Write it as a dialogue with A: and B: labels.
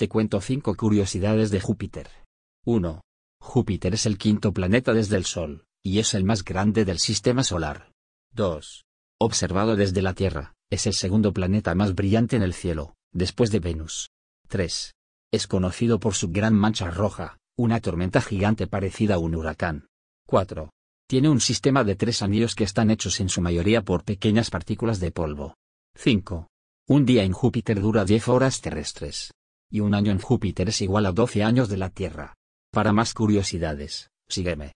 A: Te cuento 5 curiosidades de Júpiter. 1. Júpiter es el quinto planeta desde el Sol, y es el más grande del sistema solar. 2. Observado desde la Tierra, es el segundo planeta más brillante en el cielo, después de Venus. 3. Es conocido por su gran mancha roja, una tormenta gigante parecida a un huracán. 4. Tiene un sistema de tres anillos que están hechos en su mayoría por pequeñas partículas de polvo. 5. Un día en Júpiter dura 10 horas terrestres y un año en Júpiter es igual a 12 años de la Tierra. Para más curiosidades, sígueme.